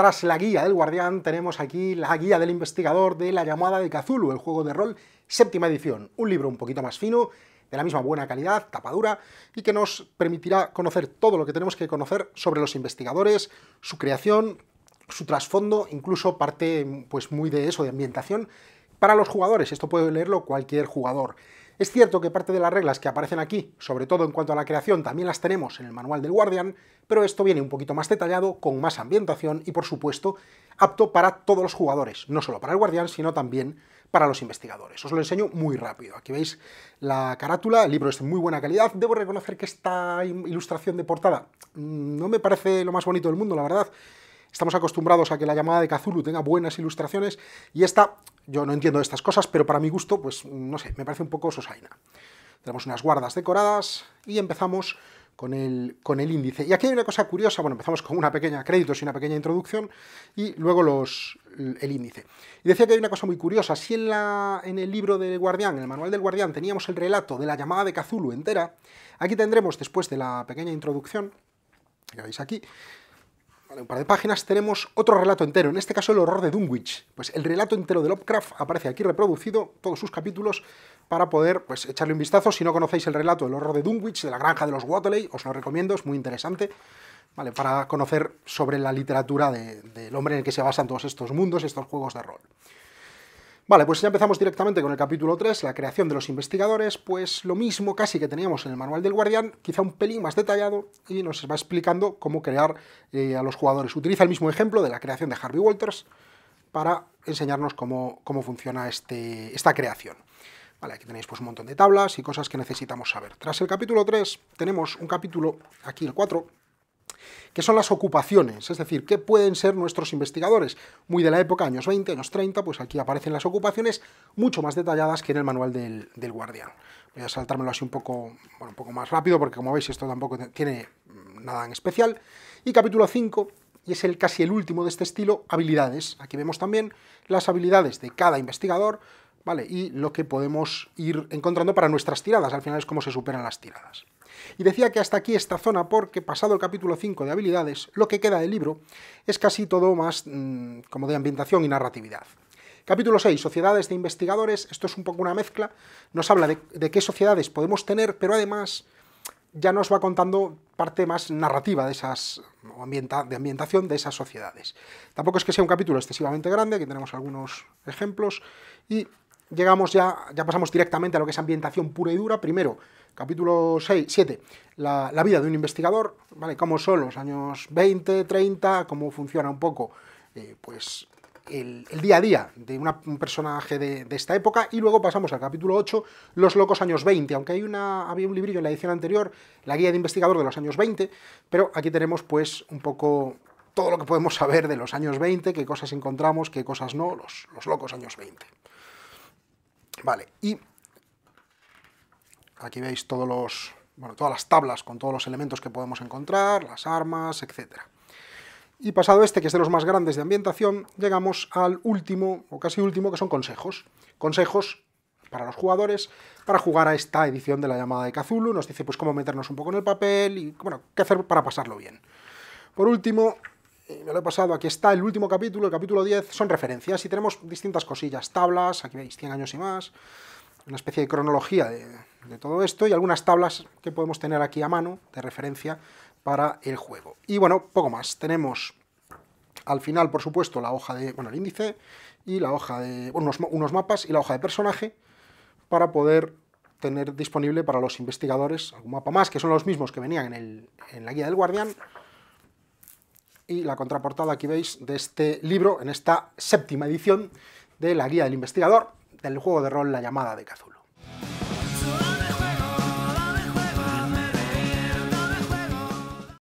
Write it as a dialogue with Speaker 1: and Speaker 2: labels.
Speaker 1: Tras la guía del guardián tenemos aquí la guía del investigador de La llamada de Cthulhu, el juego de rol séptima edición, un libro un poquito más fino, de la misma buena calidad, tapadura, y que nos permitirá conocer todo lo que tenemos que conocer sobre los investigadores, su creación, su trasfondo, incluso parte pues muy de eso, de ambientación, para los jugadores, esto puede leerlo cualquier jugador. Es cierto que parte de las reglas que aparecen aquí, sobre todo en cuanto a la creación, también las tenemos en el manual del Guardian, pero esto viene un poquito más detallado, con más ambientación y, por supuesto, apto para todos los jugadores, no solo para el Guardian, sino también para los investigadores. Os lo enseño muy rápido. Aquí veis la carátula, el libro es de muy buena calidad. Debo reconocer que esta ilustración de portada mm, no me parece lo más bonito del mundo, la verdad. Estamos acostumbrados a que la llamada de Cthulhu tenga buenas ilustraciones y esta, yo no entiendo estas cosas, pero para mi gusto, pues no sé, me parece un poco sosaina. Tenemos unas guardas decoradas y empezamos con el, con el índice. Y aquí hay una cosa curiosa, bueno, empezamos con una pequeña créditos y una pequeña introducción y luego los, el índice. Y decía que hay una cosa muy curiosa, si en, la, en el libro del guardián, en el manual del guardián, teníamos el relato de la llamada de Cthulhu entera, aquí tendremos después de la pequeña introducción, que veis aquí, un par de páginas tenemos otro relato entero, en este caso el horror de Dunwich. Pues el relato entero de Lovecraft aparece aquí reproducido, todos sus capítulos, para poder pues, echarle un vistazo. Si no conocéis el relato del horror de Dunwich, de la granja de los Waterley, os lo recomiendo, es muy interesante. Vale, para conocer sobre la literatura del hombre en el que se basan todos estos mundos, estos juegos de rol. Vale, pues ya empezamos directamente con el capítulo 3, la creación de los investigadores, pues lo mismo casi que teníamos en el manual del guardián, quizá un pelín más detallado, y nos va explicando cómo crear eh, a los jugadores. Utiliza el mismo ejemplo de la creación de Harvey Walters para enseñarnos cómo, funciona este, esta creación. Vale, aquí tenéis pues un montón de tablas y cosas que necesitamos saber. Tras el capítulo 3 tenemos un capítulo, aquí el 4, que son las ocupaciones, es decir, qué pueden ser nuestros investigadores. Muy de la época, años 20, años 30, pues aquí aparecen las ocupaciones mucho más detalladas que en el manual del, guardián. Voy a saltármelo así un poco, un poco más rápido porque como veis esto tampoco tiene nada en especial. Y capítulo 5, y es el casi el último de este estilo, habilidades. Aquí vemos también las habilidades de cada investigador, ¿vale? Y lo que podemos ir encontrando para nuestras tiradas, al final es cómo se superan las tiradas. Y decía que hasta aquí esta zona porque pasado el capítulo 5 de habilidades, lo que queda del libro es casi todo más mm, como de ambientación y narratividad. Capítulo 6, sociedades de investigadores, esto es un poco una mezcla, nos habla de, qué sociedades podemos tener, pero además ya nos va contando parte más narrativa de esas de ambientación de esas sociedades. Tampoco es que sea un capítulo excesivamente grande, aquí tenemos algunos ejemplos y llegamos ya ya pasamos directamente a lo que es ambientación pura y dura, primero capítulo 6, 7, la, vida de un investigador, ¿vale? Cómo son los años 20, 30, cómo funciona un poco, eh, pues, el, día a día de un personaje de, esta época, y luego pasamos al capítulo 8, Los locos años 20, aunque hay una, había un librillo en la edición anterior, La guía de investigador de los años 20, pero aquí tenemos, pues, un poco todo lo que podemos saber de los años 20, qué cosas encontramos, qué cosas no, los, los locos años 20. Vale, y Aquí veis todas las tablas con todos los elementos que podemos encontrar, las armas, etc. Y pasado este, que es de los más grandes de ambientación, llegamos al último, o casi último, que son consejos. Consejos para los jugadores para jugar a esta edición de la llamada de Cthulhu. Nos dice pues cómo meternos un poco en el papel y bueno, qué hacer para pasarlo bien. Por último, me lo he pasado, aquí está el último capítulo, el capítulo 10, son referencias y tenemos distintas cosillas, tablas, aquí veis 100 años y más, una especie de cronología de, de todo esto y algunas tablas que podemos tener aquí a mano de referencia para el juego. Y bueno, poco más. Tenemos al final, por supuesto, la hoja de, bueno, el índice y la hoja de, unos, mapas y la hoja de personaje para poder tener disponible para los investigadores algún mapa más, que son los mismos que venían en, en la guía del guardián. Y la contraportada, aquí veis, de este libro, en esta séptima edición de la guía del investigador del juego de rol La llamada de Cazulo.